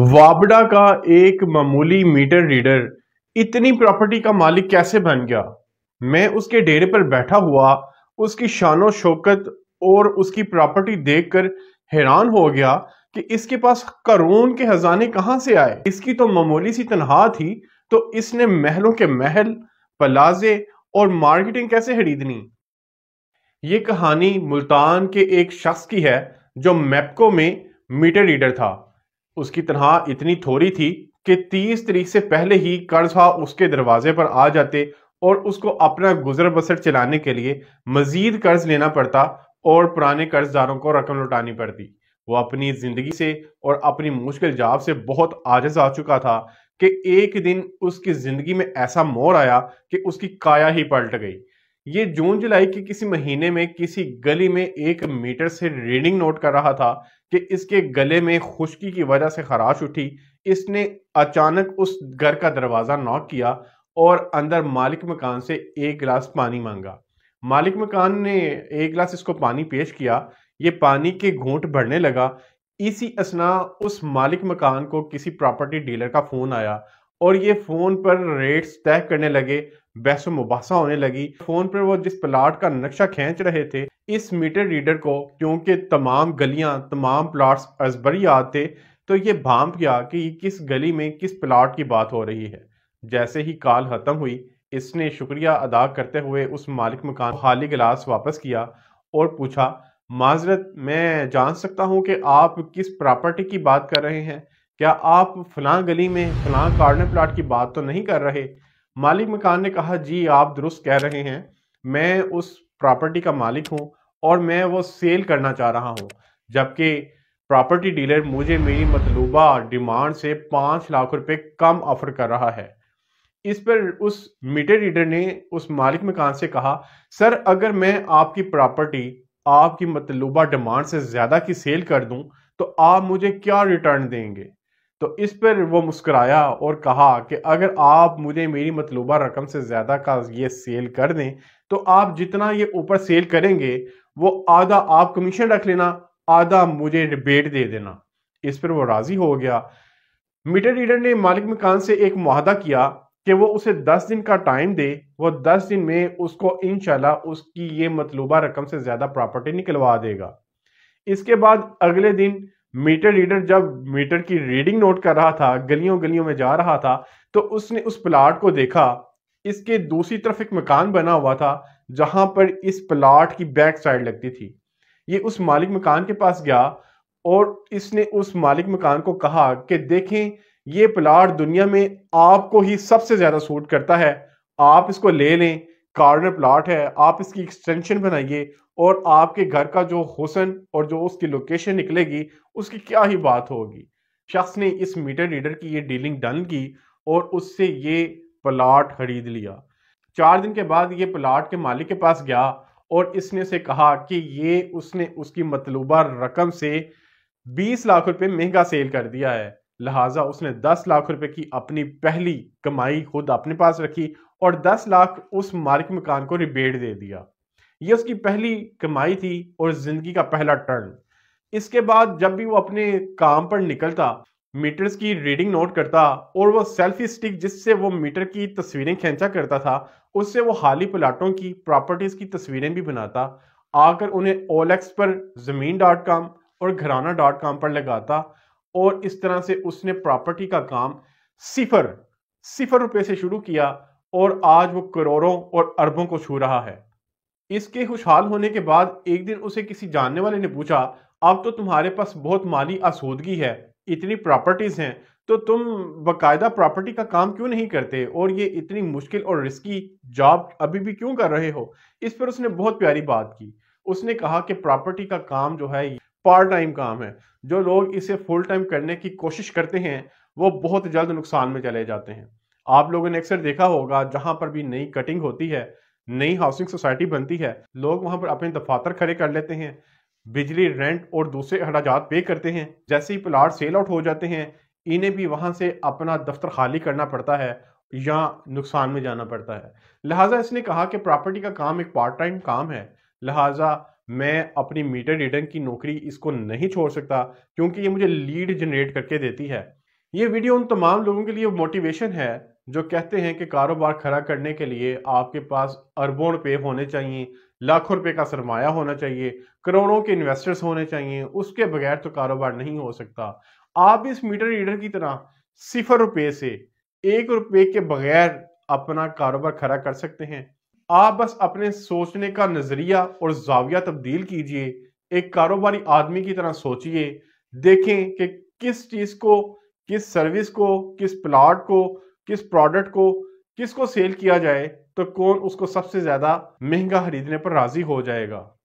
वाबडा का एक मामूली मीटर रीडर इतनी प्रॉपर्टी का मालिक कैसे बन गया मैं उसके डेरे पर बैठा हुआ उसकी शानो शौकत और उसकी प्रॉपर्टी देखकर हैरान हो गया कि इसके पास करोन के हजाने कहां से आए इसकी तो मामूली सी तनहा थी तो इसने महलों के महल प्लाजे और मार्केटिंग कैसे खरीदनी ये कहानी मुल्तान के एक शख्स की है जो मैपको में मीटर रीडर था उसकी तनख्वाह इतनी थोड़ी थी कि तीस तरीक से पहले ही कर्जा उसके दरवाजे पर आ जाते और उसको अपना गुजर बसर चलाने के लिए मजीद कर्ज लेना पड़ता और पुराने कर्जदारों को रकम लौटानी पड़ती वो अपनी जिंदगी से और अपनी मुश्किल जवाब से बहुत आजज आ चुका था कि एक दिन उसकी जिंदगी में ऐसा मोड़ आया कि उसकी काया ही पलट गई ये जून जुलाई के किसी महीने में किसी गली में एक मीटर से रीडिंग नोट कर रहा था कि इसके गले में खुश्की की वजह से खराश उठी इसने अचानक उस घर का दरवाज़ा नॉक किया और अंदर मालिक मकान से एक गिलास पानी मांगा मालिक मकान ने एक गिलास इसको पानी पेश किया ये पानी के घूंट बढ़ने लगा इसी असना उस मालिक मकान को किसी प्रॉपर्टी डीलर का फ़ोन आया और ये फ़ोन पर रेट्स तय करने लगे बहस मुबासा होने लगी फ़ोन पर वो जिस प्लाट का नक्शा खींच रहे थे इस मीटर रीडर को क्योंकि तमाम गलियां तमाम प्लाट्स अजबरी याद थे तो ये भाप गया कि किस गली में किस प्लाट की बात हो रही है जैसे ही काल ख़त्म हुई इसने शुक्रिया अदा करते हुए उस मालिक मकान खाली गिलास वापस किया और पूछा माजरत मैं जान सकता हूँ कि आप किस प्रॉपर्टी की बात कर रहे हैं क्या आप फलां गली में फलां कार्नर प्लाट की बात तो नहीं कर रहे मालिक मकान ने कहा जी आप दुरुस्त कह रहे हैं मैं उस प्रॉपर्टी का मालिक हूँ और मैं वो सेल करना चाह रहा हूँ जबकि प्रॉपर्टी डीलर मुझे मेरी मतलूबा डिमांड से पाँच लाख रुपए कम ऑफर कर रहा है इस पर उस मीटर रीडर ने उस मालिक मकान से कहा सर अगर मैं आपकी प्रॉपर्टी आपकी मतलूबा डिमांड से ज़्यादा की सेल कर दूं तो आप मुझे क्या रिटर्न देंगे तो इस पर वो मुस्कराया और कहा कि अगर आप मुझे मेरी मतलूबा रकम से ज़्यादा का ये सेल कर दें तो आप जितना ये ऊपर सेल करेंगे वो आधा आप कमीशन रख लेना आधा मुझे रिबेट दे देना इस पर वो राज़ी हो गया मीटर रीडर ने मालिक मकान से एक माहदा किया कि वो उसे दस दिन का टाइम दे वो दस दिन में उसको इनशाला उसकी ये मतलूबा रकम से ज़्यादा प्रॉपर्टी निकलवा देगा इसके बाद अगले दिन मीटर रीडर जब मीटर की रीडिंग नोट कर रहा था गलियों गलियों में जा रहा था तो उसने उस प्लाट को देखा इसके दूसरी तरफ एक मकान बना हुआ था जहां पर इस प्लाट की बैक साइड लगती थी ये उस मालिक मकान के पास गया और इसने उस मालिक मकान को कहा कि देखें ये प्लाट दुनिया में आपको ही सबसे ज़्यादा सूट करता है आप इसको ले लें गार्डन प्लाट है आप इसकी एक्सटेंशन बनाइए और आपके घर का जो हुसन और जो उसकी लोकेशन निकलेगी उसकी क्या ही बात होगी शख्स ने इस मीटर रीडर की ये डीलिंग डन की और उससे ये प्लाट खरीद लिया चार दिन के बाद ये प्लाट के मालिक के पास गया और इसने से कहा कि ये उसने उसकी मतलूबा रकम से 20 लाख रुपए महंगा सेल कर दिया है लिहाजा उसने 10 लाख रुपए की अपनी पहली कमाई खुद अपने पास रखी और 10 लाख उस मालिक मकान को रिबेट दे दिया ये उसकी पहली कमाई थी और जिंदगी का पहला टर्न इसके बाद जब भी वो अपने काम पर निकलता मीटर्स की रीडिंग नोट करता और वो सेल्फी स्टिक जिससे वो मीटर की तस्वीरें खींचा करता था उससे वो हाली प्लाटों की प्रॉपर्टीज की तस्वीरें भी बनाता आकर उन्हें ओलेक्स पर जमीन डॉट कॉम और घराना डॉट कॉम पर लगाता और इस तरह से उसने प्रॉपर्टी का काम सिफर सिफर रुपए से शुरू किया और आज वो करोड़ों और अरबों को छू रहा है इसके खुशहाल होने के बाद एक दिन उसे किसी जानने वाले ने पूछा अब तो तुम्हारे पास बहुत माली आसूदगी है इतनी प्रॉपर्टीज हैं तो तुम बाकायदा प्रॉपर्टी का काम क्यों नहीं करते और ये इतनी मुश्किल और रिस्की जॉब अभी भी क्यों कर रहे हो इस पर उसने बहुत प्यारी बात की उसने कहा कि प्रॉपर्टी का काम जो है पार्ट टाइम काम है जो लोग इसे फुल टाइम करने की कोशिश करते हैं वो बहुत जल्द नुकसान में चले जाते हैं आप लोगों ने अक्सर देखा होगा जहां पर भी नई कटिंग होती है नई हाउसिंग सोसाइटी बनती है लोग वहां पर अपने दफातर खड़े कर लेते हैं बिजली रेंट और दूसरे अखराजात पे करते हैं जैसे ही प्लाट सेल आउट हो जाते हैं इन्हें भी वहां से अपना दफ्तर खाली करना पड़ता है या नुकसान में जाना पड़ता है लिहाजा इसने कहा कि प्रॉपर्टी का काम एक पार्ट टाइम काम है लिहाजा मैं अपनी मीटर रीडर की नौकरी इसको नहीं छोड़ सकता क्योंकि ये मुझे लीड जनरेट करके देती है ये वीडियो उन तमाम लोगों के लिए मोटिवेशन है जो कहते हैं कि कारोबार खड़ा करने के लिए आपके पास अरबों रुपये होने चाहिए लाखों रुपए का सरमाया होना चाहिए करोड़ों के इन्वेस्टर्स होने चाहिए उसके बगैर तो कारोबार नहीं हो सकता आप इस मीटर रीडर की तरह सिफर रुपए से एक रुपए के बगैर अपना कारोबार खड़ा कर सकते हैं आप बस अपने सोचने का नजरिया और जाविया तब्दील कीजिए एक कारोबारी आदमी की तरह सोचिए देखें कि किस चीज को किस सर्विस को किस प्लाट को किस प्रोडक्ट को किसको सेल किया जाए तो कौन उसको सबसे ज्यादा महंगा खरीदने पर राजी हो जाएगा